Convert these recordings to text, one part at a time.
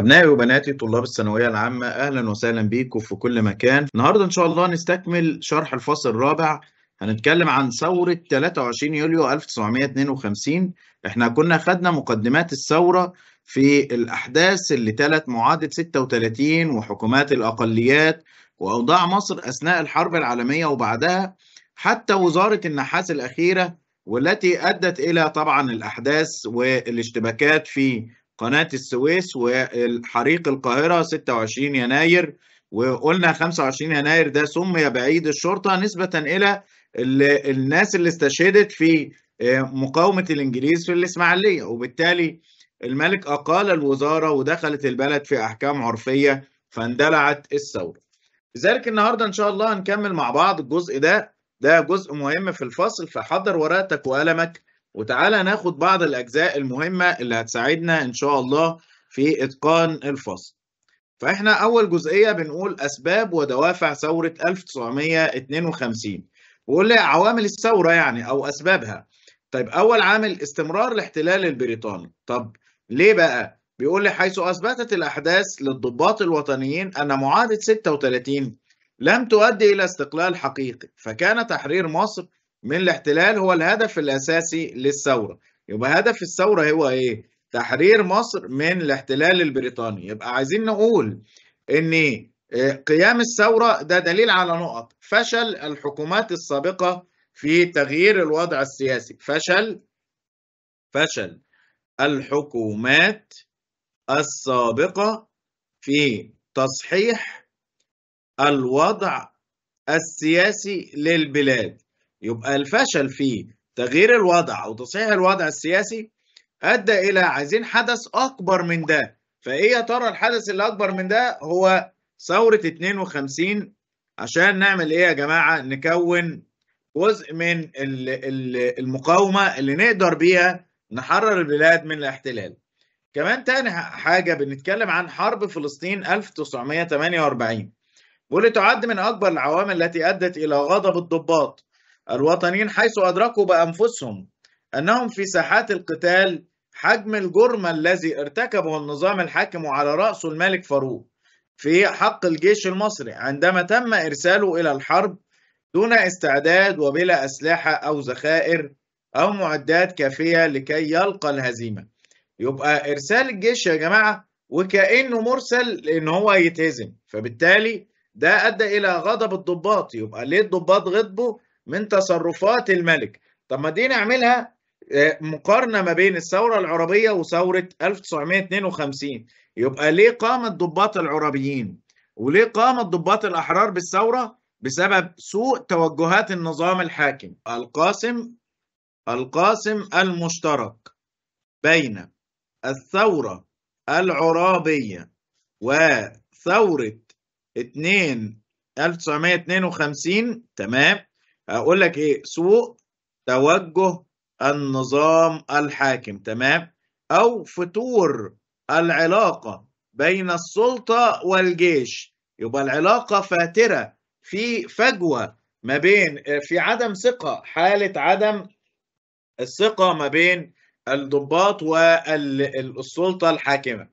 أبنائي وبناتي طلاب الثانوية العامة أهلا وسهلا بيكم في كل مكان النهاردة إن شاء الله نستكمل شرح الفصل الرابع هنتكلم عن ثورة 23 يوليو 1952 احنا كنا خدنا مقدمات الثورة في الأحداث اللي تلت معاهدة 36 وحكومات الأقليات وأوضاع مصر أثناء الحرب العالمية وبعدها حتى وزارة النحاس الأخيرة والتي أدت إلى طبعا الأحداث والاشتباكات في قناة السويس والحريق القاهرة 26 يناير وقلنا 25 يناير ده سمي بعيد الشرطة نسبة إلى الناس اللي استشهدت في آه، مقاومة الإنجليز في الإسماعيلية وبالتالي الملك أقال الوزارة ودخلت البلد في أحكام عرفية فاندلعت الثورة لذلك النهاردة إن شاء الله هنكمل مع بعض الجزء ده ده جزء مهم في الفصل فحضر ورقتك وقلمك وتعالى ناخد بعض الأجزاء المهمة اللي هتساعدنا إن شاء الله في إتقان الفصل فإحنا أول جزئية بنقول أسباب ودوافع ثورة 1952 وقول لي عوامل الثورة يعني أو أسبابها طيب أول عامل استمرار الاحتلال البريطاني طب ليه بقى؟ بيقول لي حيث أثبتت الأحداث للضباط الوطنيين أن معاهدة 36 لم تؤدي إلى استقلال حقيقي فكان تحرير مصر من الاحتلال هو الهدف الأساسي للثورة يبقى هدف الثورة هو إيه؟ تحرير مصر من الاحتلال البريطاني يبقى عايزين نقول إن آه، قيام الثورة ده دليل على نقط فشل الحكومات السابقة في تغيير الوضع السياسي فشل فشل الحكومات السابقة في تصحيح الوضع السياسي للبلاد يبقى الفشل في تغيير الوضع أو تصحيح الوضع السياسي أدى إلى عايزين حدث أكبر من ده فإيه يا ترى الحدث اللي أكبر من ده هو ثورة 52 عشان نعمل إيه يا جماعة نكون جزء من المقاومة اللي نقدر بيها نحرر البلاد من الاحتلال كمان تاني حاجة بنتكلم عن حرب فلسطين 1948 واللي تعد من أكبر العوامل التي أدت إلى غضب الضباط الوطنيين حيث أدركوا بأنفسهم أنهم في ساحات القتال حجم الجرم الذي ارتكبه النظام الحاكم وعلى رأسه الملك فاروق في حق الجيش المصري عندما تم إرساله إلى الحرب دون استعداد وبلا أسلحة أو ذخائر أو معدات كافية لكي يلقى الهزيمة يبقى إرسال الجيش يا جماعة وكأنه مرسل لأن هو يتهزم فبالتالي ده أدى إلى غضب الضباط يبقى ليه الضباط غضبوا من تصرفات الملك طب ما دي نعملها آه، مقارنة ما بين الثورة العربية وثورة 1952 يبقى ليه قام الضباط العربيين وليه قام الضباط الأحرار بالثورة بسبب سوء توجهات النظام الحاكم القاسم القاسم المشترك بين الثورة العرابية وثورة 2 1952 تمام اقول لك ايه سوء توجه النظام الحاكم تمام او فتور العلاقه بين السلطه والجيش يبقى العلاقه فاتره في فجوه ما بين في عدم ثقه حاله عدم الثقه ما بين الضباط والسلطه الحاكمه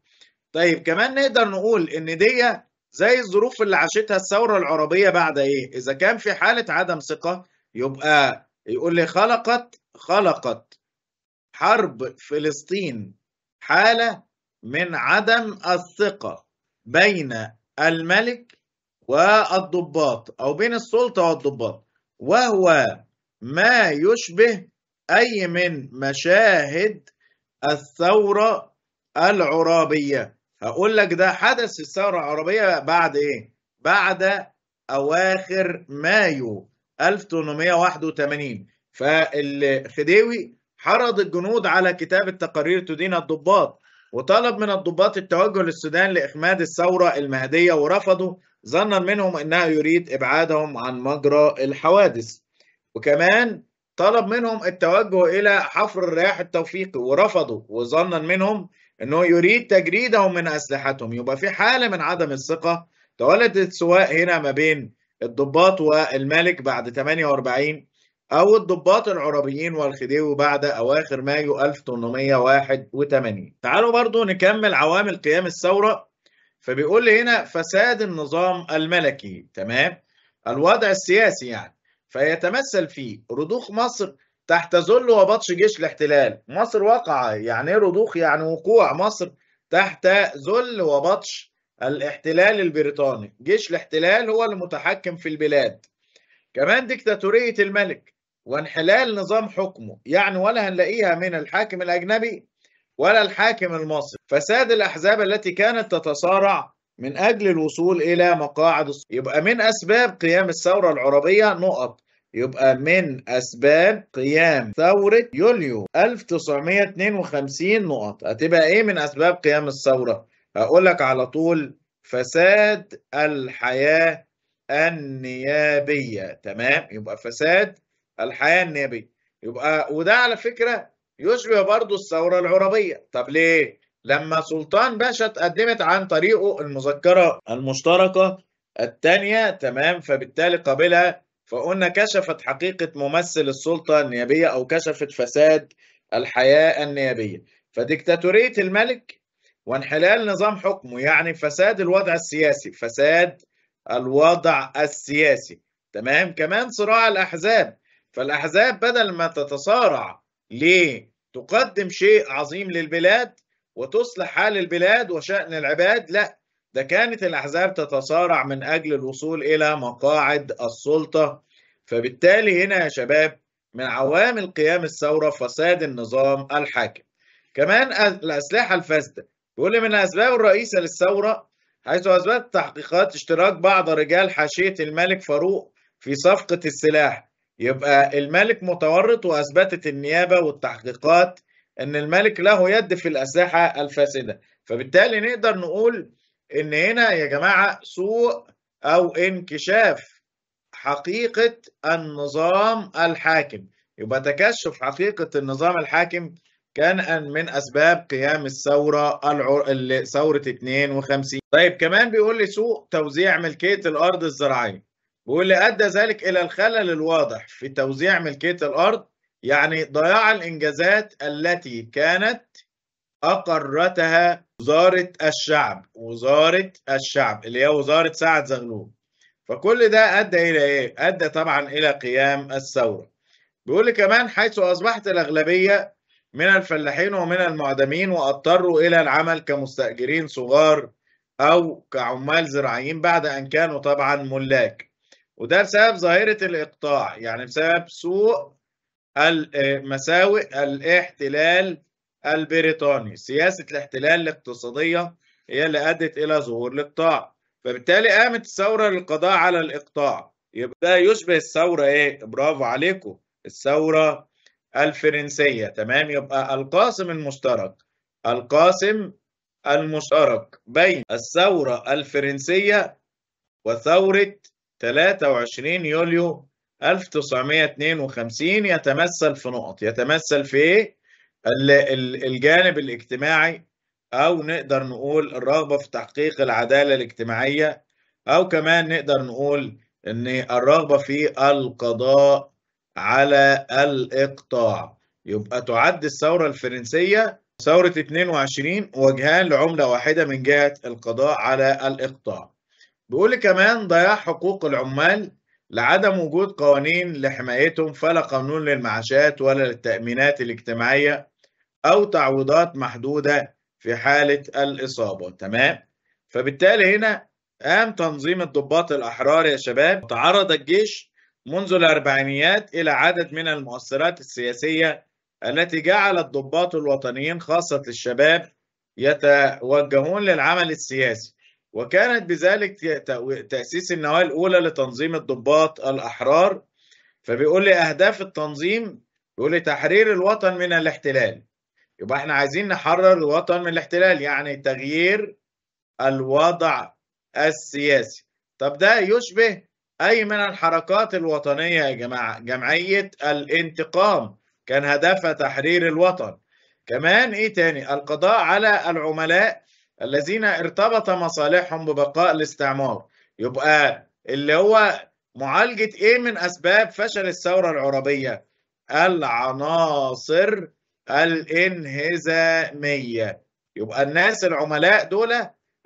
طيب كمان نقدر نقول ان ديه زي الظروف اللي عاشتها الثورة العربية بعد إيه؟ إذا كان في حالة عدم ثقة يبقى يقول لي خلقت خلقت حرب فلسطين حالة من عدم الثقة بين الملك والضباط أو بين السلطة والضباط وهو ما يشبه أي من مشاهد الثورة العرابية هقول لك ده حدث في الثورة العربية بعد إيه؟ بعد أواخر مايو 1881 فالخديوي حرض الجنود على كتابة تقارير تدين الضباط وطلب من الضباط التوجه للسودان لإخماد الثورة المهدية ورفضوا ظنا منهم أنها يريد إبعادهم عن مجرى الحوادث وكمان طلب منهم التوجه إلى حفر الرياح التوفيقي ورفضوا وظنا منهم انه يريد تجريدهم من اسلحتهم يبقى في حاله من عدم الثقه تولدت سواء هنا ما بين الضباط والملك بعد 48 او الضباط العربيين والخديوي بعد اواخر مايو 1881 تعالوا برضو نكمل عوامل قيام الثوره فبيقول لي هنا فساد النظام الملكي تمام الوضع السياسي يعني فيتمثل في رضوخ مصر تحت ظل وبطش جيش الاحتلال مصر وقع يعني إيه رضوخ يعني وقوع مصر تحت ظل وبطش الاحتلال البريطاني جيش الاحتلال هو المتحكم في البلاد كمان ديكتاتورية الملك وانحلال نظام حكمه يعني ولا هنلاقيها من الحاكم الأجنبي ولا الحاكم المصري فساد الأحزاب التي كانت تتصارع من أجل الوصول إلى مقاعد الصور. يبقى من أسباب قيام الثورة العربية نقط يبقى من أسباب قيام ثورة يوليو 1952 نقط هتبقى إيه من أسباب قيام الثورة؟ هقول لك على طول فساد الحياة النيابية تمام يبقى فساد الحياة النيابية يبقى وده على فكرة يشبه برضو الثورة العربية طب ليه؟ لما سلطان باشا تقدمت عن طريقه المذكرة المشتركة الثانية تمام فبالتالي قابلها فقلنا كشفت حقيقة ممثل السلطة النيابية أو كشفت فساد الحياة النيابية فديكتاتورية الملك وانحلال نظام حكمه يعني فساد الوضع السياسي فساد الوضع السياسي تمام كمان صراع الأحزاب فالأحزاب بدل ما تتصارع ليه تقدم شيء عظيم للبلاد وتصلح حال البلاد وشأن العباد لا ده كانت الأحزاب تتصارع من أجل الوصول إلى مقاعد السلطة فبالتالي هنا يا شباب من عوامل قيام الثورة فساد النظام الحاكم كمان الأسلحة الفاسدة بيقول لي من الأسباب الرئيسة للثورة حيث أثبت تحقيقات اشتراك بعض رجال حاشية الملك فاروق في صفقة السلاح يبقى الملك متورط وأثبتت النيابة والتحقيقات إن الملك له يد في الأسلحة الفاسدة فبالتالي نقدر نقول ان هنا يا جماعه سوء او انكشاف حقيقه النظام الحاكم يبقى تكشف حقيقه النظام الحاكم كان من اسباب قيام الثوره العر... ثوره 52 طيب كمان بيقول لي سوء توزيع ملكيه الارض الزراعيه بيقول لي ادى ذلك الى الخلل الواضح في توزيع ملكيه الارض يعني ضياع الانجازات التي كانت اقرتها وزارة الشعب وزارة الشعب اللي هي وزارة سعد زغلول فكل ده أدى إلى إيه؟ أدى طبعا إلى قيام الثورة بيقول لي كمان حيث أصبحت الأغلبية من الفلاحين ومن المعدمين واضطروا إلى العمل كمستأجرين صغار أو كعمال زراعيين بعد أن كانوا طبعا ملاك وده بسبب ظاهرة الإقطاع يعني بسبب سوء المساوئ آه، الاحتلال البريطاني سياسة الاحتلال الاقتصادية هي اللي أدت إلى ظهور الإقطاع فبالتالي قامت الثورة للقضاء على الإقطاع يبقى ده يشبه الثورة إيه؟ برافو عليكم الثورة الفرنسية تمام يبقى القاسم المشترك القاسم المشترك بين الثورة الفرنسية وثورة 23 يوليو 1952 يتمثل في نقط يتمثل في ايه؟ الجانب الاجتماعي او نقدر نقول الرغبه في تحقيق العداله الاجتماعيه او كمان نقدر نقول ان الرغبه في القضاء على الاقطاع يبقى تعد الثوره الفرنسيه ثوره 22 وجهان لعمله واحده من جهه القضاء على الاقطاع بيقول كمان ضياع حقوق العمال لعدم وجود قوانين لحمايتهم فلا قانون للمعاشات ولا للتأمينات الاجتماعية أو تعويضات محدودة في حالة الإصابة تمام فبالتالي هنا قام تنظيم الضباط الأحرار يا شباب تعرض الجيش منذ الأربعينيات إلى عدد من المؤثرات السياسية التي جعل الضباط الوطنيين خاصة الشباب يتوجهون للعمل السياسي وكانت بذلك تأسيس النواة الأولى لتنظيم الضباط الأحرار فبيقول لي أهداف التنظيم بيقول لي تحرير الوطن من الاحتلال يبقى احنا عايزين نحرر الوطن من الاحتلال يعني تغيير الوضع السياسي طب ده يشبه أي من الحركات الوطنية يا جماعة جمعية الانتقام كان هدفها تحرير الوطن كمان ايه تاني القضاء على العملاء الذين ارتبط مصالحهم ببقاء الاستعمار يبقى اللي هو معالجة ايه من اسباب فشل الثورة العربية العناصر الانهزامية يبقى الناس العملاء دول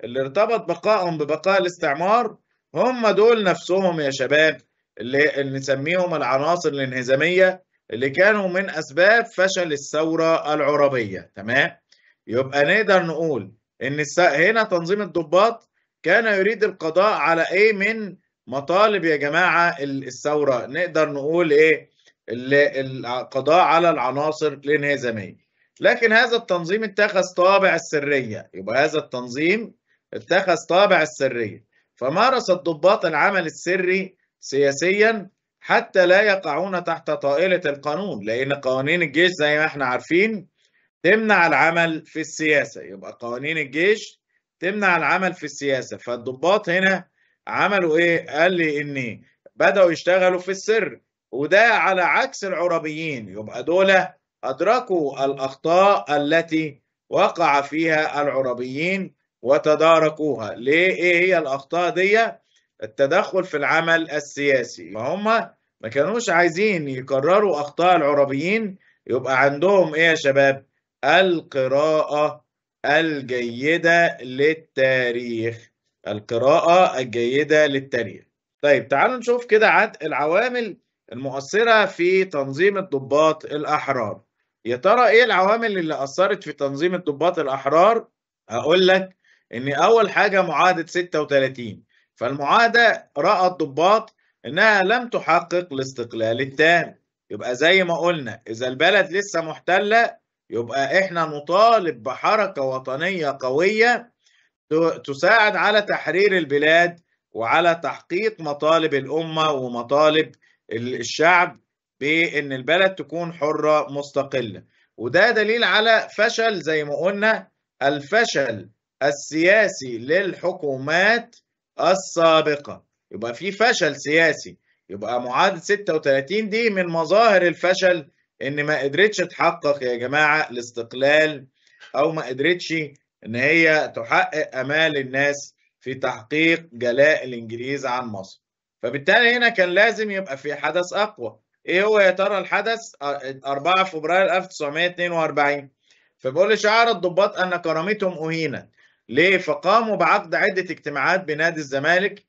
اللي ارتبط بقائهم ببقاء الاستعمار هم دول نفسهم يا شباب اللي نسميهم العناصر الانهزامية اللي كانوا من أسباب فشل الثورة العربية تمام يبقى نقدر نقول ان الس... هنا تنظيم الضباط كان يريد القضاء على ايه من مطالب يا جماعه الثوره نقدر نقول ايه القضاء على العناصر الانهزاميه لكن هذا التنظيم اتخذ طابع السريه يبقى هذا التنظيم اتخذ طابع السريه فمارس الضباط العمل السري سياسيا حتى لا يقعون تحت طائله القانون لان قوانين الجيش زي ما احنا عارفين تمنع العمل في السياسة يبقى قوانين الجيش تمنع العمل في السياسة فالضباط هنا عملوا ايه قال لي ان بدأوا يشتغلوا في السر وده على عكس العربيين يبقى دول أدركوا الأخطاء التي وقع فيها العربيين وتداركوها ليه ايه هي الأخطاء دي التدخل في العمل السياسي فهم ما كانوش عايزين يكرروا أخطاء العربيين يبقى عندهم ايه يا شباب القراءة الجيدة للتاريخ القراءة الجيدة للتاريخ طيب تعالوا نشوف كده عن العوامل المؤثرة في تنظيم الضباط الأحرار يا ترى إيه العوامل اللي أثرت في تنظيم الضباط الأحرار هقول لك إن أول حاجة معاهدة 36 فالمعاهدة رأى الضباط إنها لم تحقق الاستقلال التام يبقى زي ما قلنا إذا البلد لسه محتلة يبقى احنا نطالب بحركة وطنية قوية تساعد على تحرير البلاد وعلى تحقيق مطالب الأمة ومطالب الشعب بأن البلد تكون حرة مستقلة وده دليل على فشل زي ما قلنا الفشل السياسي للحكومات السابقة يبقى في فشل سياسي يبقى معاهدة 36 دي من مظاهر الفشل ان ما قدرتش تحقق يا جماعه الاستقلال او ما قدرتش ان هي تحقق امال الناس في تحقيق جلاء الانجليز عن مصر فبالتالي هنا كان لازم يبقى في حدث اقوى ايه هو يا ترى الحدث 4 فبراير 1942 فبيقول شعر الضباط ان كرامتهم اهينت ليه فقاموا بعقد عده اجتماعات بنادي الزمالك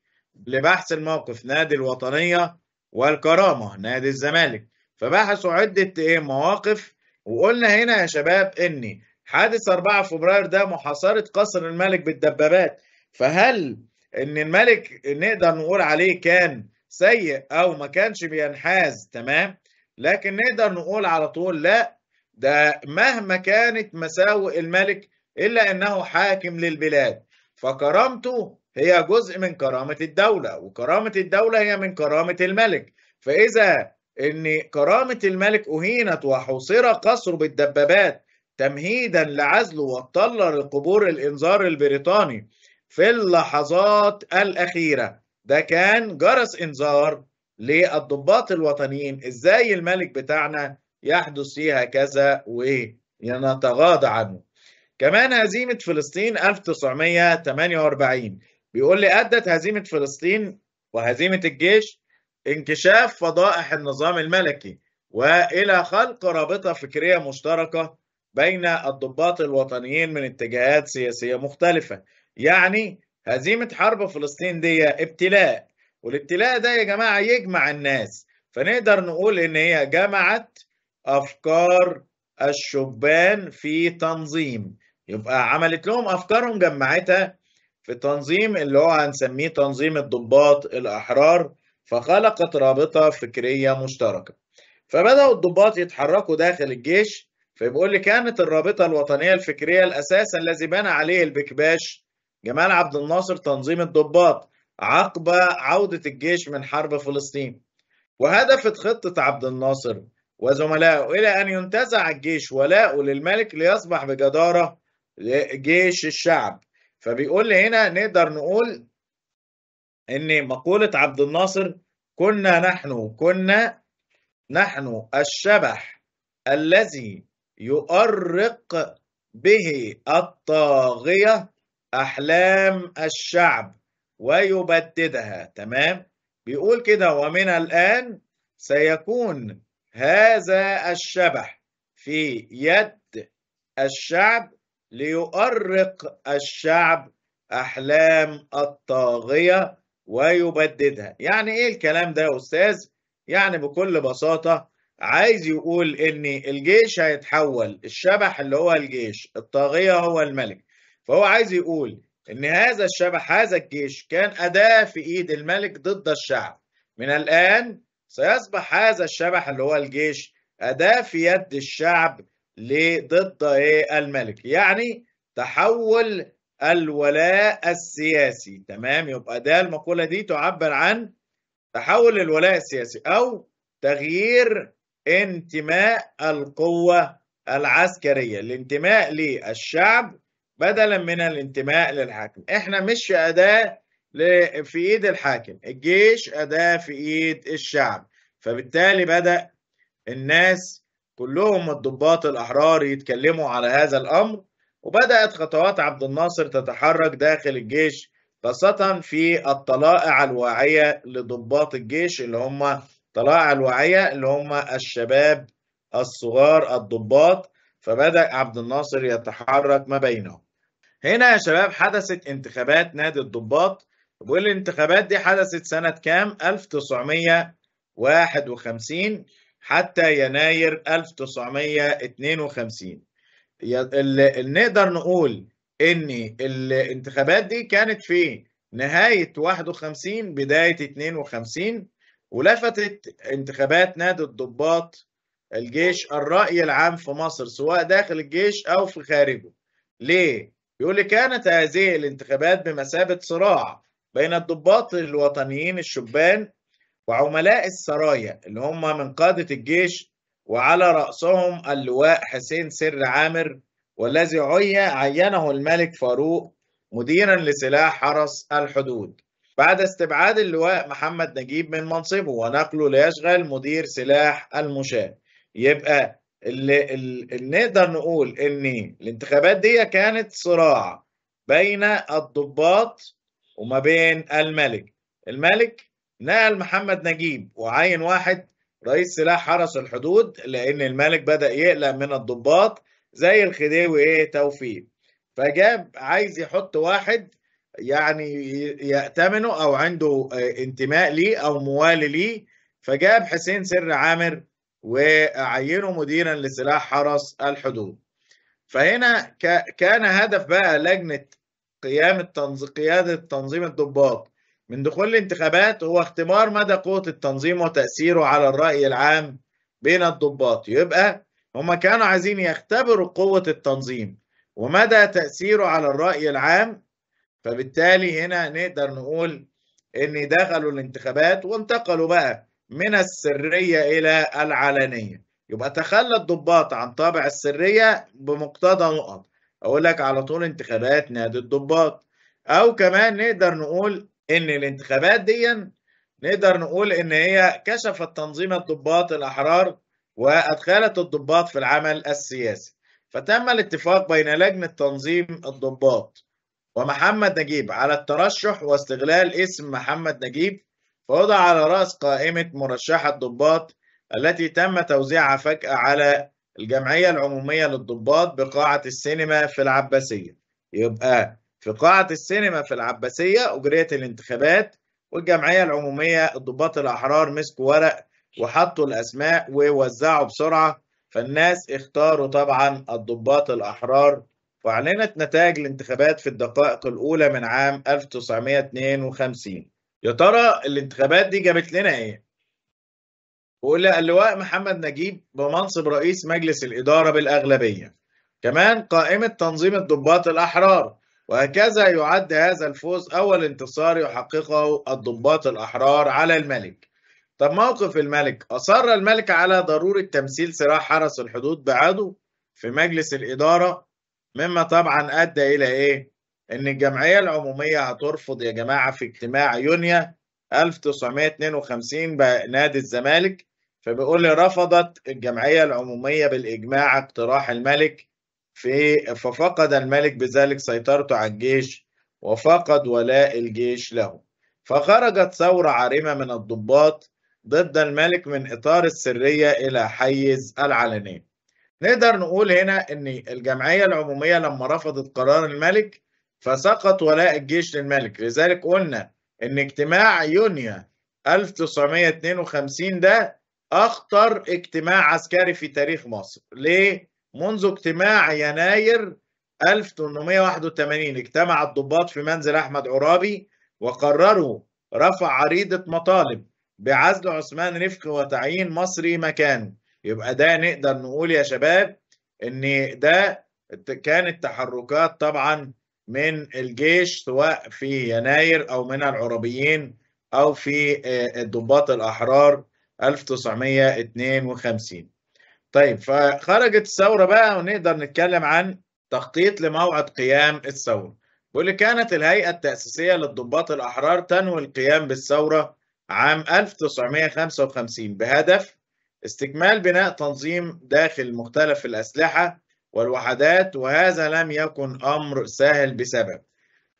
لبحث الموقف نادي الوطنيه والكرامه نادي الزمالك فبحثوا عدة ايه مواقف وقلنا هنا يا شباب ان حادث 4 فبراير ده محاصرة قصر الملك بالدبابات فهل ان الملك نقدر نقول عليه كان سيء او ما كانش بينحاز تمام لكن نقدر نقول على طول لا ده مهما كانت مساوئ الملك الا انه حاكم للبلاد فكرامته هي جزء من كرامة الدولة وكرامة الدولة هي من كرامة الملك فإذا ان كرامه الملك اهينت وحصر قصره بالدبابات تمهيدا لعزله واتطلع لقبور الانذار البريطاني في اللحظات الاخيره ده كان جرس انذار للضباط الوطنيين ازاي الملك بتاعنا يحدث فيها كذا ونتغاضى عنه كمان هزيمة فلسطين 1948 بيقول لي أدت هزيمة فلسطين وهزيمة الجيش انكشاف فضائح النظام الملكي والى خلق رابطه فكريه مشتركه بين الضباط الوطنيين من اتجاهات سياسيه مختلفه يعني هزيمه حرب فلسطين دي ابتلاء والابتلاء ده يا جماعه يجمع الناس فنقدر نقول ان هي جمعت افكار الشبان في تنظيم يبقى عملت لهم افكارهم جمعتها في تنظيم اللي هو هنسميه تنظيم الضباط الاحرار فخلقت رابطة فكرية مشتركة فبدأوا الضباط يتحركوا داخل الجيش فبيقول لي كانت الرابطة الوطنية الفكرية الأساس الذي بنى عليه البكباش جمال عبد الناصر تنظيم الضباط عقب عودة الجيش من حرب فلسطين وهدفت خطة عبد الناصر وزملائه إلى أن ينتزع الجيش ولاؤه للملك ليصبح بجدارة جيش الشعب فبيقول لي هنا نقدر نقول ان مقولة عبد الناصر كنا نحن كنا نحن الشبح الذي يؤرق به الطاغية أحلام الشعب ويبددها تمام بيقول كده ومن الآن سيكون هذا الشبح في يد الشعب ليؤرق الشعب أحلام الطاغية ويبددها يعني ايه الكلام ده يا استاذ يعني بكل بساطه عايز يقول ان الجيش هيتحول الشبح اللي هو الجيش الطاغيه هو الملك فهو عايز يقول ان هذا الشبح هذا الجيش كان اداه في ايد الملك ضد الشعب من الان سيصبح هذا الشبح اللي هو الجيش اداه في يد الشعب ضد إيه؟ الملك يعني تحول الولاء السياسي تمام يبقى ده المقولة دي تعبر عن تحول الولاء السياسي أو تغيير انتماء القوة العسكرية الانتماء للشعب بدلا من الانتماء للحاكم احنا مش أداة في إيد الحاكم الجيش أداة في إيد الشعب فبالتالي بدأ الناس كلهم الضباط الأحرار يتكلموا على هذا الأمر وبدأت خطوات عبد الناصر تتحرك داخل الجيش خاصة في الطلائع الواعية لضباط الجيش اللي هم طلائع الواعية اللي هم الشباب الصغار الضباط فبدأ عبد الناصر يتحرك ما بينهم هنا يا شباب حدثت انتخابات نادي الضباط والانتخابات دي حدثت سنة كام؟ 1951 حتى يناير 1952 نقدر نقول ان الانتخابات دي كانت في نهاية 51 بداية 52 ولفتت انتخابات نادي الضباط الجيش الرأي العام في مصر سواء داخل الجيش أو في خارجه ليه؟ يقول لي كانت هذه الانتخابات بمثابة صراع بين الضباط الوطنيين الشبان وعملاء السرايا اللي هم من قادة الجيش وعلى رأسهم اللواء حسين سر عامر والذي عينه الملك فاروق مديرا لسلاح حرس الحدود بعد استبعاد اللواء محمد نجيب من منصبه ونقله ليشغل مدير سلاح المشاة يبقى اللي, اللي نقدر نقول ان الانتخابات دي كانت صراع بين الضباط وما بين الملك الملك نقل محمد نجيب وعين واحد رئيس سلاح حرس الحدود لأن الملك بدأ يقلق من الضباط زي الخديوي إيه توفيق فجاب عايز يحط واحد يعني يأتمنه أو عنده آه، انتماء ليه أو موالي ليه فجاب حسين سر عامر وعينه مديرا لسلاح حرس الحدود فهنا كان هدف بقى لجنة قيام التنظ... قيادة تنظيم الضباط من دخول الانتخابات هو اختبار مدى قوة التنظيم وتأثيره على الرأي العام بين الضباط يبقى هما كانوا عايزين يختبروا قوة التنظيم ومدى تأثيره على الرأي العام فبالتالي هنا نقدر نقول إن دخلوا الانتخابات وانتقلوا بقى من السرية إلى العلنية يبقى تخلى الضباط عن طابع السرية بمقتضى نقط أقول لك على طول انتخابات نادي الضباط أو كمان نقدر نقول ان الانتخابات دي نقدر نقول ان هي كشفت تنظيم الضباط الاحرار وادخلت الضباط في العمل السياسي فتم الاتفاق بين لجنه تنظيم الضباط ومحمد نجيب على الترشح واستغلال اسم محمد نجيب فوضع على رأس قائمة مرشحة الضباط التي تم توزيعها فجأة على الجمعية العمومية للضباط بقاعة السينما في العباسية يبقى في قاعة السينما في العباسية أجريت الانتخابات والجمعية العمومية الضباط الأحرار مسكوا ورق وحطوا الأسماء ووزعوا بسرعة فالناس اختاروا طبعا الضباط الأحرار وأعلنت نتائج الانتخابات في الدقائق الأولى من عام 1952 يا ترى الانتخابات دي جابت لنا إيه؟ وإلى اللواء محمد نجيب بمنصب رئيس مجلس الإدارة بالأغلبية كمان قائمة تنظيم الضباط الأحرار وهكذا يعد هذا الفوز أول انتصار يحققه الضباط الأحرار على الملك طب موقف الملك أصر الملك على ضرورة تمثيل سلاح حرس الحدود بعدو في مجلس الإدارة مما طبعا أدى إلى إيه؟ إن الجمعية العمومية هترفض يا جماعة في اجتماع يونيو 1952 بنادي الزمالك فبيقول رفضت الجمعية العمومية بالإجماع اقتراح الملك في ففقد الملك بذلك سيطرته على الجيش وفقد ولاء الجيش له فخرجت ثورة عارمة من الضباط ضد الملك من إطار السرية إلى حيز العلنية نقدر نقول هنا أن الجمعية العمومية لما رفضت قرار الملك فسقط ولاء الجيش للملك لذلك قلنا أن اجتماع يونيو 1952 ده أخطر اجتماع عسكري في تاريخ مصر ليه؟ منذ اجتماع يناير 1881 اجتمع الضباط في منزل أحمد عرابي وقرروا رفع عريضة مطالب بعزل عثمان رفقي وتعيين مصري مكانه يبقى ده نقدر نقول يا شباب ان ده كانت تحركات طبعا من الجيش سواء في يناير او من العربيين او في آه، الضباط الاحرار 1952 طيب فخرجت الثورة بقى ونقدر نتكلم عن تخطيط لموعد قيام الثورة واللي كانت الهيئة التأسيسية للضباط الأحرار تنوي القيام بالثورة عام 1955 بهدف استكمال بناء تنظيم داخل مختلف الأسلحة والوحدات وهذا لم يكن أمر سهل بسبب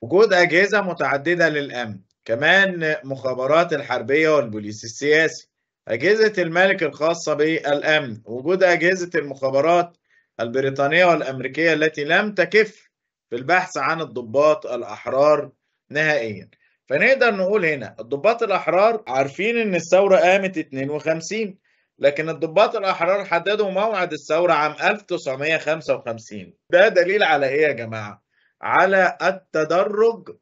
وجود أجهزة متعددة للأمن كمان مخابرات الحربية والبوليس السياسي أجهزة الملك الخاصة بالأمن وجود أجهزة المخابرات البريطانية والأمريكية التي لم تكف في البحث عن الضباط الأحرار نهائيا فنقدر نقول هنا الضباط الأحرار عارفين إن الثورة قامت 52 لكن الضباط الأحرار حددوا موعد الثورة عام 1955 ده دليل على إيه يا جماعة؟ على التدرج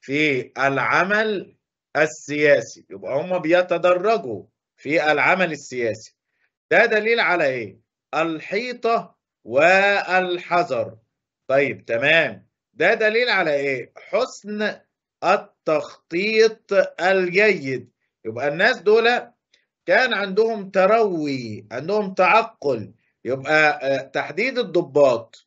في العمل السياسي يبقى هم بيتدرجوا في العمل السياسي ده دليل على ايه الحيطه والحذر طيب تمام ده دليل على ايه حسن التخطيط الجيد يبقى الناس دول كان عندهم تروي عندهم تعقل يبقى آه، تحديد الضباط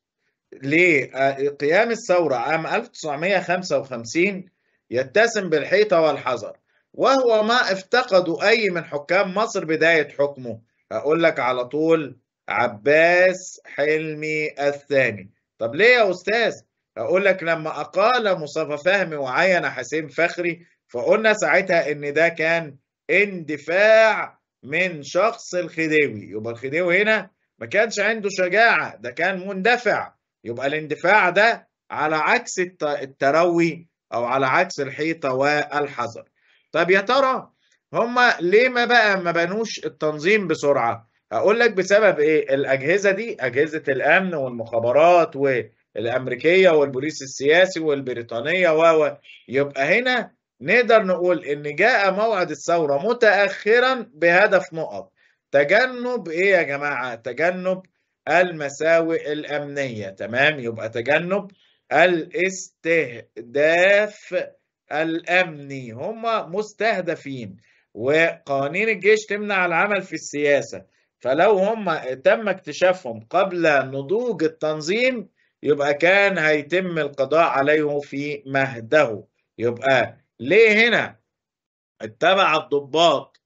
لقيام آه، الثورة عام 1955 يتسم بالحيطة والحذر وهو ما افتقده أي من حكام مصر بداية حكمه هقول لك على طول عباس حلمي الثاني طب ليه يا أستاذ؟ هقول لك لما أقال مصطفى فهمي وعين حسين فخري فقلنا ساعتها إن ده كان اندفاع من شخص الخديوي يبقى الخديوي هنا ما كانش عنده شجاعة ده كان مندفع يبقى الاندفاع ده على عكس التروي أو على عكس الحيطة والحذر طب يا ترى هما ليه ما بقى ما بنوش التنظيم بسرعة هقول لك بسبب ايه الأجهزة دي أجهزة الأمن والمخابرات والأمريكية والبوليس السياسي والبريطانية و يبقى هنا نقدر نقول إن جاء موعد الثورة متأخرا بهدف نقط تجنب ايه يا جماعة تجنب المساوئ الأمنية تمام يبقى تجنب الاستهداف الأمني هم مستهدفين وقوانين الجيش تمنع العمل في السياسة فلو هم تم اكتشافهم قبل نضوج التنظيم يبقى كان هيتم القضاء عليه في مهده يبقى ليه هنا اتبع الضباط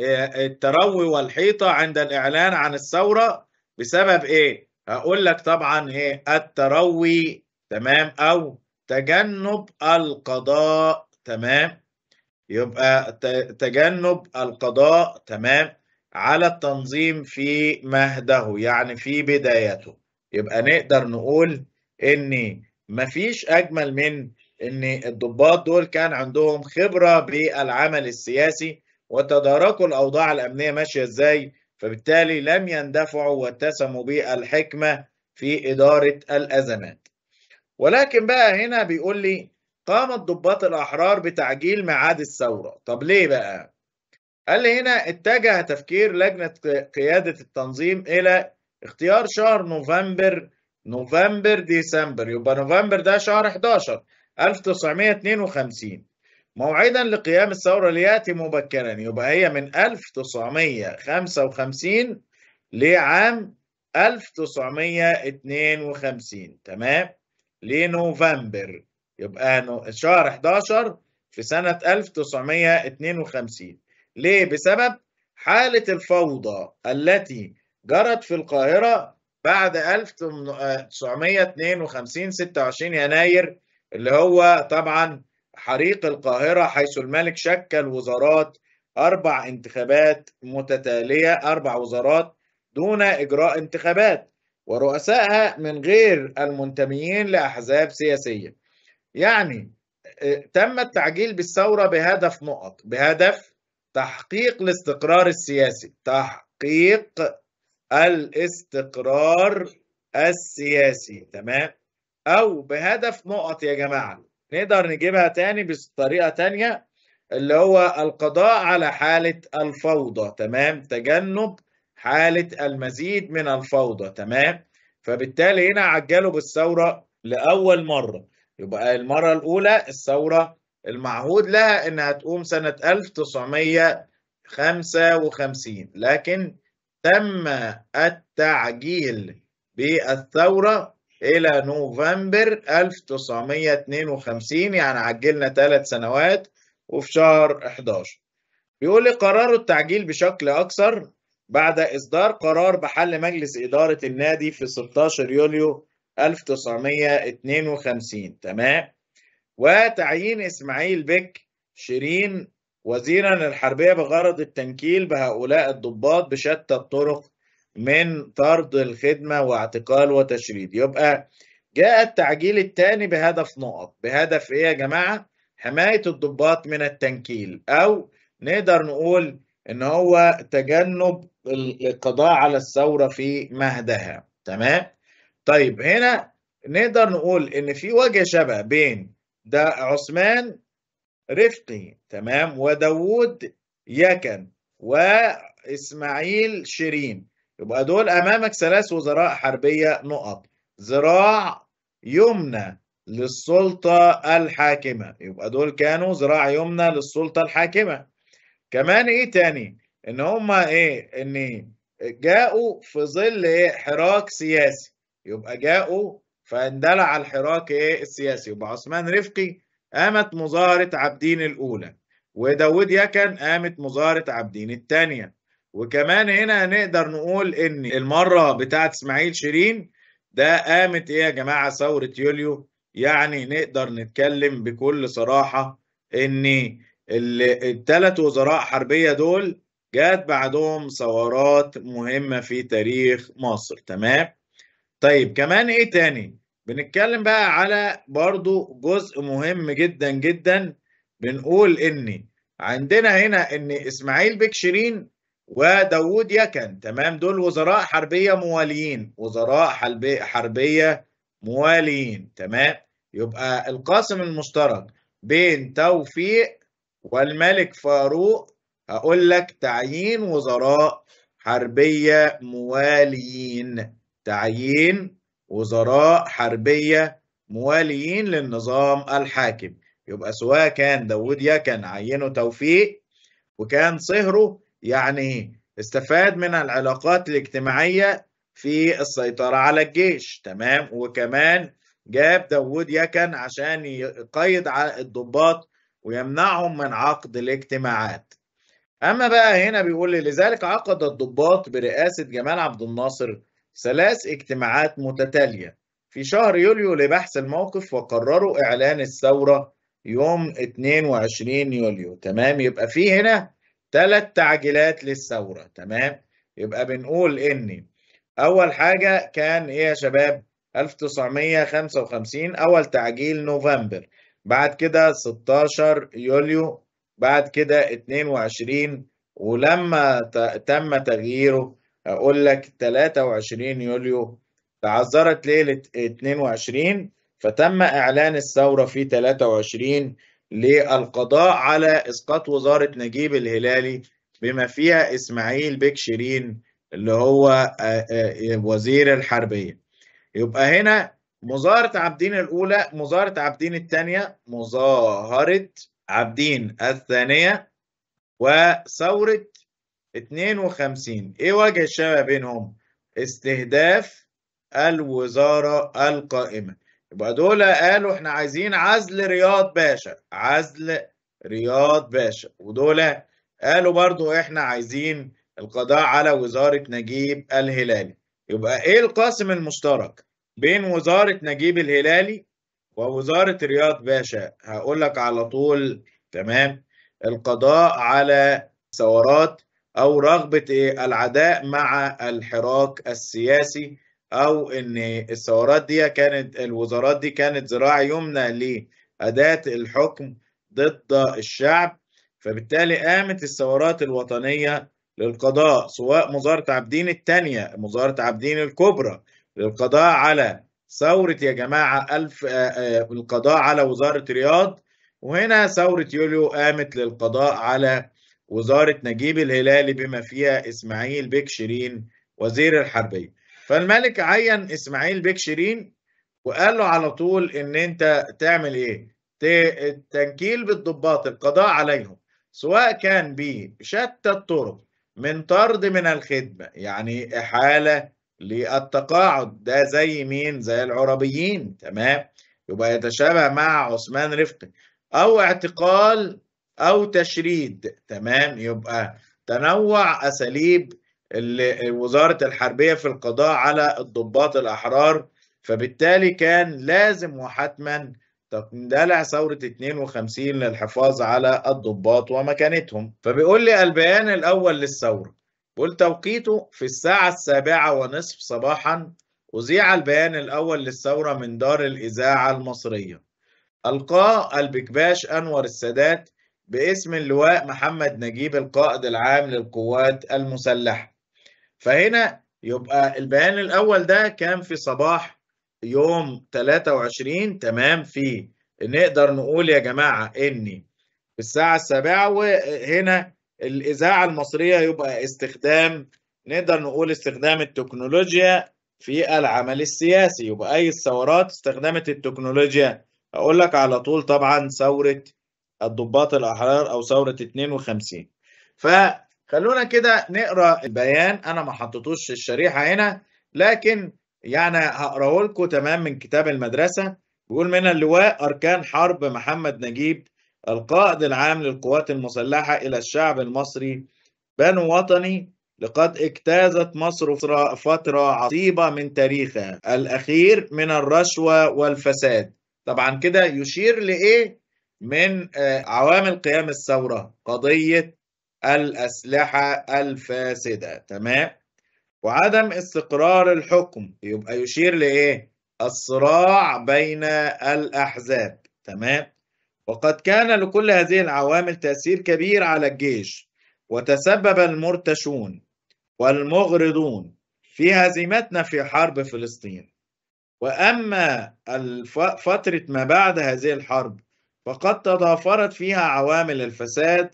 آه، التروي والحيطة عند الإعلان عن الثورة بسبب إيه؟ هقول لك طبعا إيه التروي تمام أو تجنب القضاء تمام يبقى تجنب القضاء تمام على التنظيم في مهده يعني في بدايته يبقى نقدر نقول ان مفيش اجمل من ان الضباط دول كان عندهم خبره بالعمل السياسي وتداركوا الاوضاع الامنيه ماشيه ازاي فبالتالي لم يندفعوا واتسموا بالحكمه في اداره الازمات ولكن بقى هنا بيقول لي قام الضباط الأحرار بتعجيل ميعاد الثورة طب ليه بقى؟ قال لي هنا اتجه تفكير لجنة قيادة التنظيم إلى اختيار شهر نوفمبر نوفمبر ديسمبر يبقى نوفمبر ده شهر 11 1952 موعدا لقيام الثورة ليأتي مبكرا يبقى هي من 1955 لعام 1952 تمام لنوفمبر يبقى شهر 11 في سنة 1952 ليه؟ بسبب حالة الفوضى التي جرت في القاهرة بعد 1952 26 يناير اللي هو طبعا حريق القاهرة حيث الملك شكل وزارات أربع انتخابات متتالية أربع وزارات دون إجراء انتخابات ورؤسائها من غير المنتميين لأحزاب سياسية يعني آه، تم التعجيل بالثورة بهدف نقط بهدف تحقيق الاستقرار السياسي تحقيق الاستقرار السياسي تمام أو بهدف نقط يا جماعة نقدر نجيبها تاني بطريقة تانية اللي هو القضاء على حالة الفوضى تمام تجنب حالة المزيد من الفوضى تمام فبالتالي هنا عجلوا بالثورة لأول مرة يبقى المرة الأولى الثورة المعهود لها إنها تقوم سنة 1955 لكن تم التعجيل بالثورة إلى نوفمبر 1952 يعني عجلنا ثلاث سنوات وفي شهر 11 بيقول لي قرروا التعجيل بشكل أكثر بعد إصدار قرار بحل مجلس إدارة النادي في 16 يوليو 1952 تمام وتعيين إسماعيل بك شيرين وزيرا للحربية بغرض التنكيل بهؤلاء الضباط بشتى الطرق من طرد الخدمة واعتقال وتشريد يبقى جاء التعجيل الثاني بهدف نقط بهدف ايه يا جماعة حماية الضباط من التنكيل او نقدر نقول ان هو تجنب القضاء على الثورة في مهدها تمام طيب هنا نقدر نقول ان في وجه شبه بين ده عثمان رفقي تمام وداوود يكن واسماعيل شيرين يبقى دول امامك ثلاث وزراء حربيه نقط ذراع يمنى للسلطه الحاكمه يبقى دول كانوا ذراع يمنى للسلطه الحاكمه كمان ايه تاني ان هم ايه ان جاءوا في ظل ايه حراك سياسي يبقى جاءوا فاندلع الحراك ايه السياسي يبقى عثمان رفقي قامت مظاهرة عابدين الاولى وداود يكن قامت مظاهرة عابدين التانية وكمان هنا نقدر نقول ان المرة بتاعت اسماعيل شيرين ده قامت ايه يا جماعة ثورة يوليو يعني نقدر نتكلم بكل صراحة ان الثلاث وزراء حربية دول جات بعدهم ثورات مهمة في تاريخ مصر تمام طيب كمان ايه تاني بنتكلم بقى على برضو جزء مهم جدا جدا بنقول ان عندنا هنا ان اسماعيل بك شيرين وداوود يكن تمام دول وزراء حربية مواليين وزراء حربية مواليين تمام يبقى القاسم المشترك بين توفيق والملك فاروق هقول لك تعيين وزراء حربية مواليين تعيين وزراء حربية مواليين للنظام الحاكم يبقى سواء كان داوديا كان عينه توفيق وكان صهره يعني استفاد من العلاقات الاجتماعية في السيطرة على الجيش تمام وكمان جاب داوود يكن عشان يقيد الضباط ويمنعهم من عقد الاجتماعات اما بقى هنا بيقول لي لذلك عقد الضباط برئاسه جمال عبد الناصر ثلاث اجتماعات متتاليه في شهر يوليو لبحث الموقف وقرروا اعلان الثوره يوم 22 يوليو تمام يبقى في هنا ثلاث تعجيلات للثوره تمام يبقى بنقول ان اول حاجه كان ايه يا شباب 1955 اول تعجيل نوفمبر بعد كده 16 يوليو بعد كده 22 ولما تم تغييره اقول لك 23 يوليو تعذرت ليله 22 فتم اعلان الثوره في 23 للقضاء على اسقاط وزاره نجيب الهلالي بما فيها اسماعيل بيك شيرين اللي هو وزير الحربيه يبقى هنا مظاهره عابدين الاولى مظاهره عابدين الثانيه مظاهره عابدين الثانية وثورة 52 ايه وجه الشبه بينهم استهداف الوزارة القائمة يبقى دول قالوا احنا عايزين عزل رياض باشا عزل رياض باشا ودول قالوا برضو احنا عايزين القضاء على وزارة نجيب الهلالي يبقى ايه القاسم المشترك بين وزارة نجيب الهلالي ووزارة رياض باشا هقول لك على طول تمام القضاء على ثورات أو رغبة إيه؟ العداء مع الحراك السياسي أو إن الثورات دي كانت الوزارات دي كانت ذراع يمنى لأداة الحكم ضد الشعب فبالتالي قامت الثورات الوطنية للقضاء سواء مظاهرة عابدين الثانية مظاهرة عابدين الكبرى للقضاء على ثورة يا جماعة ألف آه، آه، القضاء على وزارة رياض وهنا ثورة يوليو قامت للقضاء على وزارة نجيب الهلالي بما فيها إسماعيل بيك شيرين وزير الحربية فالملك عين إسماعيل بيك شيرين وقال له على طول إن أنت تعمل إيه التنكيل بالضباط القضاء عليهم سواء كان بشتى الطرق من طرد من الخدمة يعني إحالة للتقاعد ده زي مين زي العربيين تمام يبقى يتشابه مع عثمان رفقي او اعتقال او تشريد تمام يبقى تنوع اساليب وزاره الحربيه في القضاء على الضباط الاحرار فبالتالي كان لازم وحتما تندلع ثورة 52 للحفاظ على الضباط ومكانتهم فبيقول لي البيان الأول للثورة بقول توقيته في الساعة السابعة ونصف صباحا أذيع البيان الأول للثورة من دار الإذاعة المصرية ألقاه البكباش أنور السادات باسم اللواء محمد نجيب القائد العام للقوات المسلحة فهنا يبقى البيان الأول ده كان في صباح يوم 23 تمام في نقدر نقول يا جماعة إني في الساعة السابعة وهنا الاذاعه المصريه يبقى استخدام نقدر نقول استخدام التكنولوجيا في العمل السياسي يبقى اي الثورات استخدمت التكنولوجيا اقول لك على طول طبعا ثوره الضباط الاحرار او ثوره 52 فخلونا كده نقرا البيان انا ما حطيتوش الشريحه هنا لكن يعني هقراه لكم تمام من كتاب المدرسه بيقول من اللواء اركان حرب محمد نجيب القائد العام للقوات المسلحة إلى الشعب المصري بنو وطني لقد اجتازت مصر فترة عصيبة من تاريخها الأخير من الرشوة والفساد طبعا كده يشير لإيه من آه، عوامل قيام الثورة قضية الأسلحة الفاسدة تمام وعدم استقرار الحكم يبقى يشير لإيه الصراع بين الأحزاب تمام وقد كان لكل هذه العوامل تأثير كبير على الجيش وتسبب المرتشون والمغرضون في هزيمتنا في حرب فلسطين وأما فترة ما بعد هذه الحرب فقد تضافرت فيها عوامل الفساد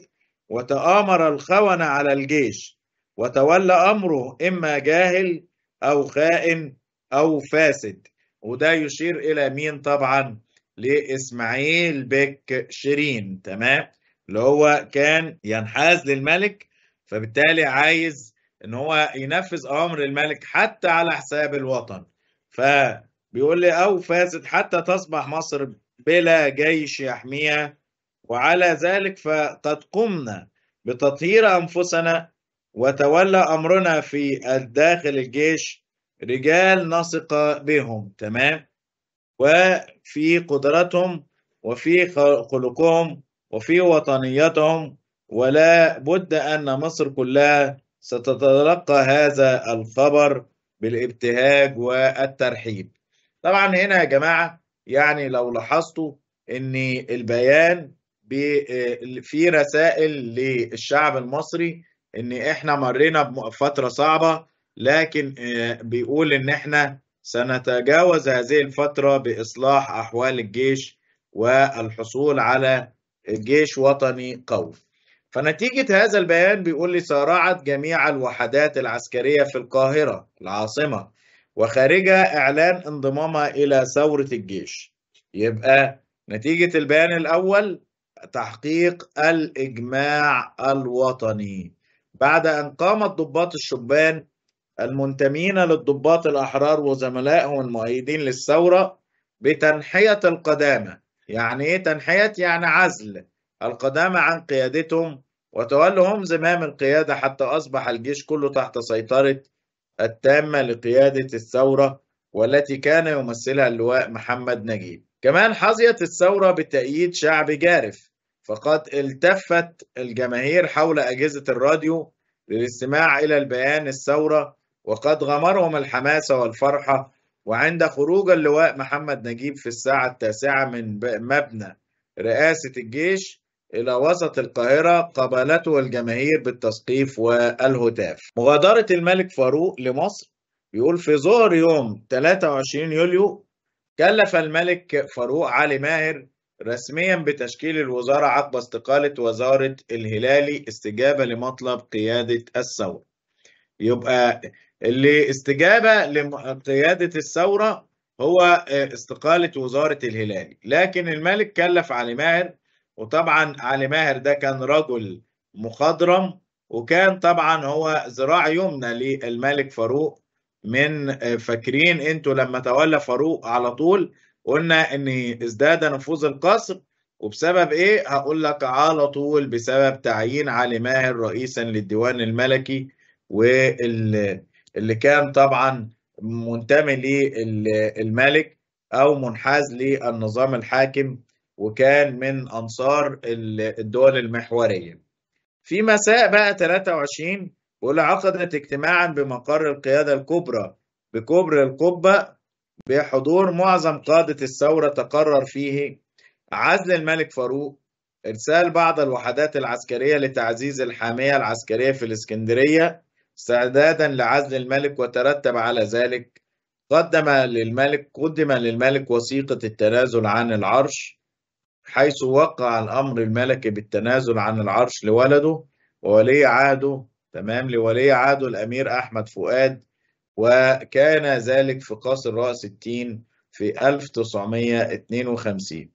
وتآمر الخونة على الجيش وتولى أمره إما جاهل أو خائن أو فاسد وده يشير إلى مين طبعاً لاسماعيل بك شيرين تمام اللي هو كان ينحاز للملك فبالتالي عايز ان هو ينفذ امر الملك حتى على حساب الوطن فبيقول لي او فازت حتى تصبح مصر بلا جيش يحميها وعلى ذلك فقد قمنا بتطهير انفسنا وتولى امرنا في الداخل الجيش رجال نثق بهم تمام وفي قدرتهم وفي خلقهم وفي وطنيتهم ولا بد أن مصر كلها ستتلقى هذا الخبر بالابتهاج والترحيب طبعا هنا يا جماعة يعني لو لاحظتوا ان البيان في رسائل للشعب المصري ان احنا مرينا بفترة صعبة لكن آه، بيقول ان احنا سنتجاوز هذه الفترة بإصلاح أحوال الجيش والحصول على جيش وطني قوي فنتيجة هذا البيان بيقول لي سارعت جميع الوحدات العسكرية في القاهرة العاصمة وخارجها إعلان انضمامها إلى ثورة الجيش يبقى نتيجة البيان الأول تحقيق الإجماع الوطني بعد أن قامت ضباط الشبان المنتمين للضباط الأحرار وزملائهم المؤيدين للثورة بتنحية القدامى يعني إيه تنحية؟ يعني عزل القدامى عن قيادتهم وتولهم زمام القيادة حتى أصبح الجيش كله تحت سيطرة التامة لقيادة الثورة والتي كان يمثلها اللواء محمد نجيب كمان حظيت الثورة بتأييد شعب جارف فقد التفت الجماهير حول أجهزة الراديو للاستماع إلى البيان الثورة وقد غمرهم الحماسة والفرحة وعند خروج اللواء محمد نجيب في الساعة التاسعة من مبنى رئاسة الجيش إلى وسط القاهرة قبلته الجماهير بالتسقيف والهتاف مغادرة الملك فاروق لمصر بيقول في ظهر يوم 23 يوليو كلف الملك فاروق علي ماهر رسميا بتشكيل الوزارة عقب استقالة وزارة الهلالي استجابة لمطلب قيادة الثورة يبقى الاستجابة لقيادة الثورة هو آه، استقالة وزارة الهلال لكن الملك كلف علي ماهر وطبعا علي ماهر ده كان رجل مخضرم وكان طبعا هو ذراع يمنى للملك فاروق من آه، فاكرين انتوا لما تولى فاروق على طول قلنا ان ازداد نفوذ القصر وبسبب ايه هقول لك على طول بسبب تعيين علي ماهر رئيسا للديوان الملكي وال اللي كان طبعا منتمي للملك او منحاز للنظام الحاكم وكان من انصار الدول المحوريه. في مساء بقى 23 ولعقدت اجتماعا بمقر القياده الكبرى بكبر القبه بحضور معظم قاده الثوره تقرر فيه عزل الملك فاروق ارسال بعض الوحدات العسكريه لتعزيز الحاميه العسكريه في الاسكندريه استعدادا لعزل الملك وترتب على ذلك قدم للملك قدم للملك وثيقة التنازل عن العرش حيث وقع الأمر الملكي بالتنازل عن العرش لولده وولي عهده تمام لولي عهده الأمير أحمد فؤاد وكان ذلك في قصر رأس التين في 1952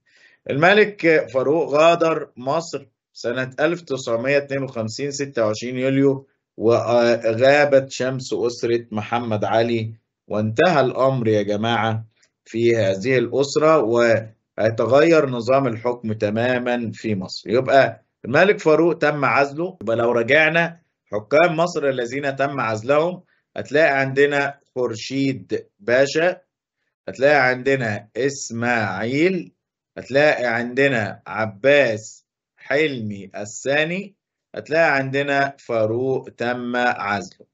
الملك فاروق غادر مصر سنة 1952 26 يوليو وغابت شمس أسرة محمد علي وانتهى الأمر يا جماعة في هذه الأسرة وهيتغير نظام الحكم تماما في مصر يبقى الملك فاروق تم عزله يبقى لو رجعنا حكام مصر الذين تم عزلهم هتلاقي عندنا خورشيد باشا هتلاقي عندنا إسماعيل هتلاقي عندنا عباس حلمي الثاني هتلاقي عندنا فاروق تم عزله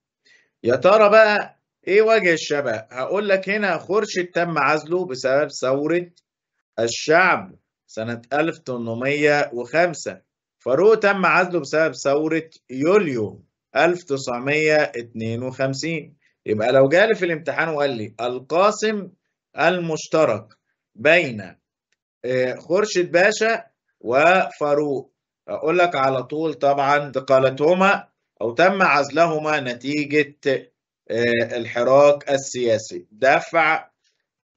يا ترى بقى ايه وجه الشبه هقول لك هنا خورشيد تم عزله بسبب ثورة الشعب سنة 1805 فاروق تم عزله بسبب ثورة يوليو 1952 يبقى لو جالي في الامتحان وقال لي القاسم المشترك بين آه، خورشيد باشا وفاروق اقول لك على طول طبعا انتقالتهما او تم عزلهما نتيجه آه، الحراك السياسي دفع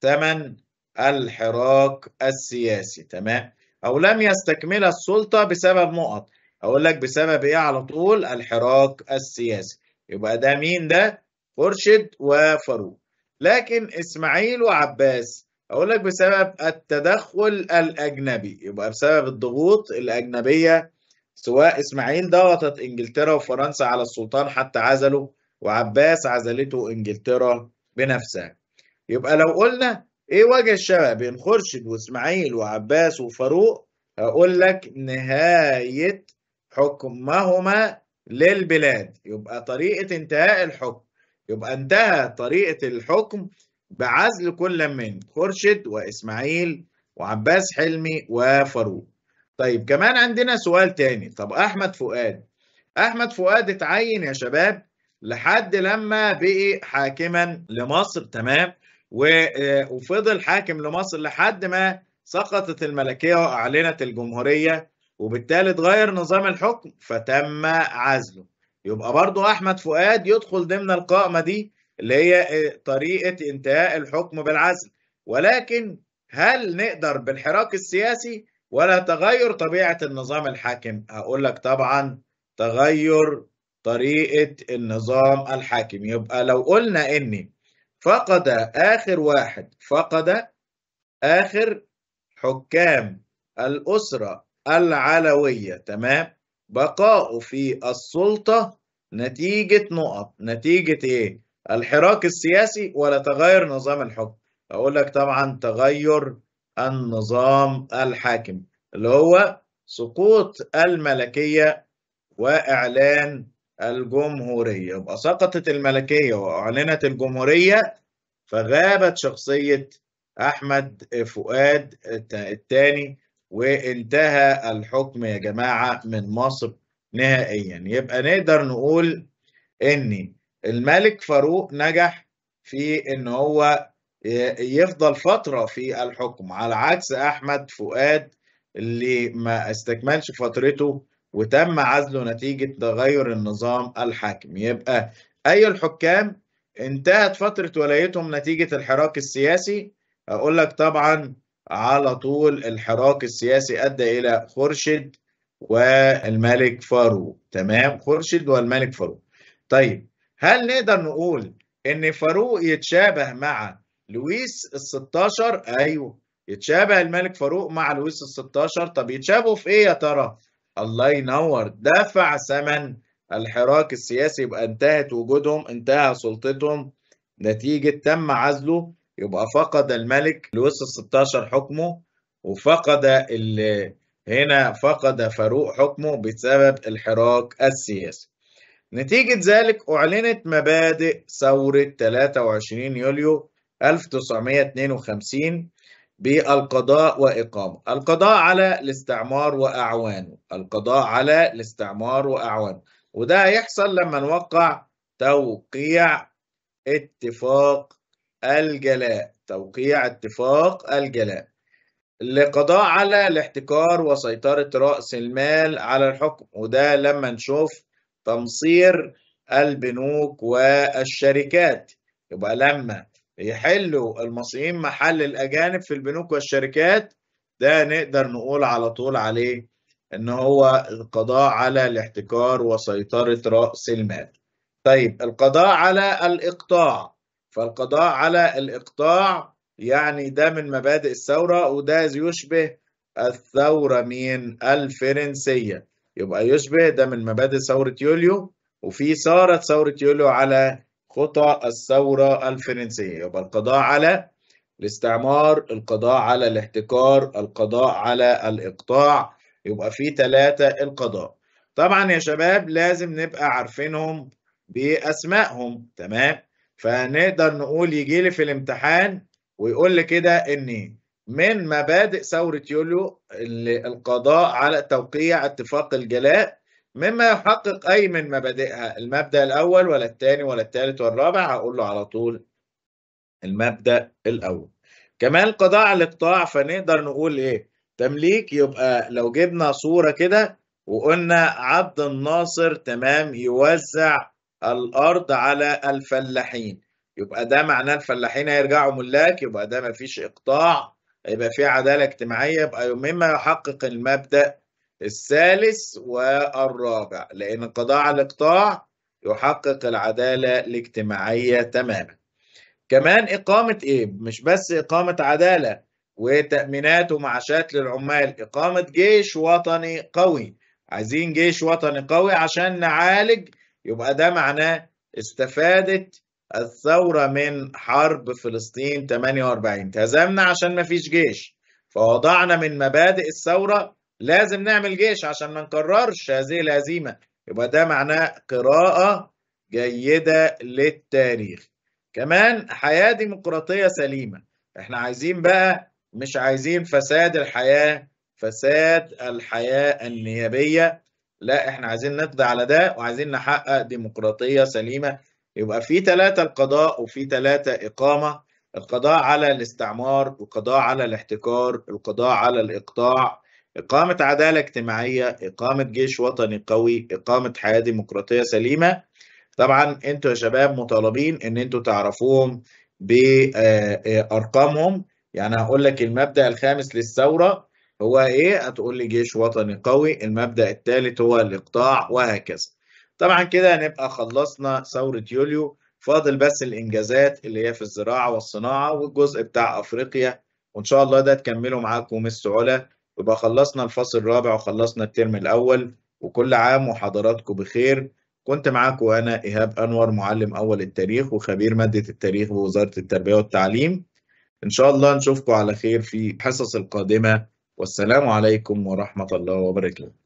ثمن الحراك السياسي تمام او لم يستكمل السلطه بسبب نقط اقول لك بسبب ايه على طول الحراك السياسي يبقى ده مين ده خورشيد وفاروق لكن اسماعيل وعباس اقول لك بسبب التدخل الاجنبي يبقى بسبب الضغوط الاجنبيه سواء اسماعيل ضغطت انجلترا وفرنسا على السلطان حتى عزله وعباس عزلته انجلترا بنفسها يبقى لو قلنا ايه وجه الشبه بين خرشد واسماعيل وعباس وفاروق هقول لك نهايه حكمهما للبلاد يبقى طريقه انتهاء الحكم يبقى انتهى طريقه الحكم بعزل كل من خورشيد وإسماعيل وعباس حلمي وفاروق طيب كمان عندنا سؤال تاني طب أحمد فؤاد أحمد فؤاد اتعين يا شباب لحد لما بقي حاكما لمصر تمام آه، وفضل حاكم لمصر لحد ما سقطت الملكية وأعلنت الجمهورية وبالتالي اتغير نظام الحكم فتم عزله يبقى برضو أحمد فؤاد يدخل ضمن القائمة دي اللي هي آه، طريقة انتهاء الحكم بالعزل ولكن هل نقدر بالحراك السياسي ولا تغير طبيعة النظام الحاكم هقول لك طبعا تغير طريقة النظام الحاكم يبقى لو قلنا ان فقد آخر واحد فقد آخر حكام الأسرة العلوية تمام بقاؤه في السلطة نتيجة نقط نتيجة ايه الحراك السياسي ولا تغير نظام الحكم اقول لك طبعا تغير النظام الحاكم اللي هو سقوط الملكيه واعلان الجمهوريه يبقى سقطت الملكيه واعلنت الجمهوريه فغابت شخصيه احمد فؤاد الثاني وانتهى الحكم يا جماعه من مصر نهائيا يبقى نقدر نقول ان الملك فاروق نجح في ان هو يفضل فتره في الحكم على عكس احمد فؤاد اللي ما استكملش فترته وتم عزله نتيجه تغير النظام الحاكم يبقى اي الحكام انتهت فتره ولايتهم نتيجه الحراك السياسي اقول لك طبعا على طول الحراك السياسي ادى الى خرشد والملك فاروق تمام خرشد والملك فاروق طيب هل نقدر نقول ان فاروق يتشابه مع لويس ال 16 ايوه يتشابه الملك فاروق مع لويس ال 16 طب يتشابهوا في ايه يا ترى الله ينور دفع ثمن الحراك السياسي يبقى انتهت وجودهم انتهى سلطتهم نتيجة تم عزله يبقى فقد الملك لويس ال 16 حكمه وفقد هنا فقد فاروق حكمه بسبب الحراك السياسي نتيجة ذلك أعلنت مبادئ ثورة 23 يوليو 1952 بالقضاء وإقامة القضاء على الاستعمار وأعوانه القضاء على الاستعمار وأعوانه وده هيحصل لما نوقع توقيع اتفاق الجلاء توقيع اتفاق الجلاء لقضاء على الاحتكار وسيطرة رأس المال على الحكم وده لما نشوف تمصير البنوك والشركات يبقى لما يحلوا المصريين محل الاجانب في البنوك والشركات ده نقدر نقول على طول عليه ان هو القضاء على الاحتكار وسيطره راس المال طيب القضاء على الاقطاع فالقضاء على الاقطاع يعني ده من مبادئ الثوره وده يشبه الثوره مين الفرنسيه يبقى يشبه ده من مبادئ ثورة يوليو وفي سارت ثورة يوليو على خطى الثورة الفرنسية يبقى القضاء على الاستعمار القضاء على الاحتكار القضاء على الإقطاع يبقى في ثلاثة القضاء طبعا يا شباب لازم نبقى عارفينهم بأسمائهم تمام فنقدر نقول يجي لي في الامتحان ويقول لي كده إني من مبادئ ثورة يوليو القضاء على توقيع اتفاق الجلاء مما يحقق أي من مبادئها المبدأ الأول ولا الثاني ولا الثالث والرابع هقول له على طول المبدأ الأول كمان القضاء على الإقطاع فنقدر نقول إيه تمليك يبقى لو جبنا صورة كده وقلنا عبد الناصر تمام يوزع الأرض على الفلاحين يبقى ده معناه الفلاحين هيرجعوا ملاك يبقى ده مفيش إقطاع يبقى في عدالة اجتماعية يبقى مما يحقق المبدأ الثالث والرابع لأن القضاء على الإقطاع يحقق العدالة الاجتماعية تماما كمان إقامة إيه؟ مش بس إقامة عدالة وتأمينات ومعاشات للعمال إقامة جيش وطني قوي عايزين جيش وطني قوي عشان نعالج يبقى ده معناه استفادت الثورة من حرب فلسطين 48 تهزمنا عشان ما فيش جيش فوضعنا من مبادئ الثورة لازم نعمل جيش عشان ما نكررش هذه الهزيمة يبقى ده معناه قراءة جيدة للتاريخ كمان حياة ديمقراطية سليمة احنا عايزين بقى مش عايزين فساد الحياة فساد الحياة النيابية لا احنا عايزين نقضي على ده وعايزين نحقق ديمقراطية سليمة يبقى في ثلاثة القضاء وفي ثلاثة إقامة القضاء على الاستعمار القضاء على الاحتكار القضاء على الإقطاع إقامة عدالة اجتماعية إقامة جيش وطني قوي إقامة حياة ديمقراطية سليمة طبعا انتوا يا شباب مطالبين ان انتوا تعرفوهم بأرقامهم آه، آه، يعني هقول لك المبدأ الخامس للثورة هو ايه هتقول لي جيش وطني قوي المبدأ الثالث هو الإقطاع وهكذا طبعا كده هنبقى خلصنا ثورة يوليو فاضل بس الإنجازات اللي هي في الزراعة والصناعة والجزء بتاع أفريقيا وإن شاء الله ده تكملوا معاكم مس علا يبقى خلصنا الفصل الرابع وخلصنا الترم الأول وكل عام وحضراتكم بخير كنت معاكم أنا إيهاب أنور معلم أول التاريخ وخبير مادة التاريخ بوزارة التربية والتعليم إن شاء الله نشوفكم على خير في حصص القادمة والسلام عليكم ورحمة الله وبركاته